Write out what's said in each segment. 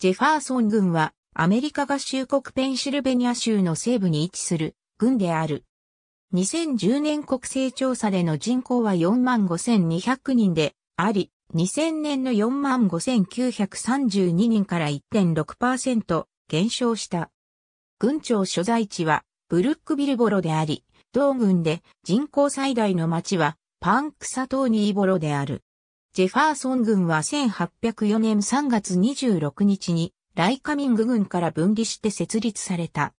ジェファーソン軍はアメリカ合衆国ペンシルベニア州の西部に位置する軍である。2010年国勢調査での人口は45,200人であり、2000年の45,932人から1.6%減少した。軍庁所在地はブルックビルボロであり、同軍で人口最大の町はパンクサトーニーボロである。ジェファーソン軍は1804年3月26日にライカミング軍から分離して設立された。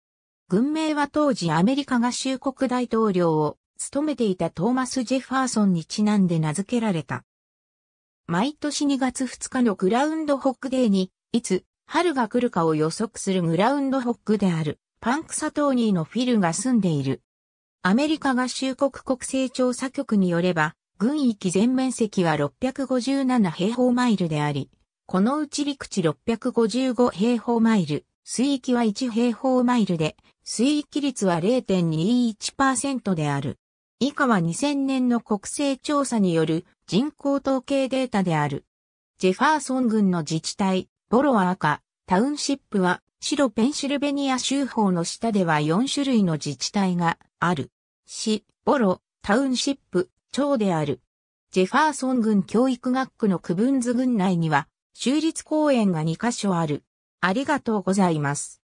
軍名は当時アメリカ合衆国大統領を務めていたトーマス・ジェファーソンにちなんで名付けられた。毎年2月2日のグラウンドホックデーに、いつ春が来るかを予測するグラウンドホックである、パンクサトーニーのフィルが住んでいる。アメリカ合衆国国勢調査局によれば、軍域全面積は657平方マイルであり、このうち陸地655平方マイル、水域は1平方マイルで、水域率は0.21%である。以下は2000年の国勢調査による人口統計データである。ジェファーソン郡の自治体、ボロは赤、タウンシップは白ペンシルベニア州法の下では4種類の自治体がある。市、ボロ、タウンシップ、長である。ジェファーソン郡教育学区の区分図郡内には、州立公園が2カ所ある。ありがとうございます。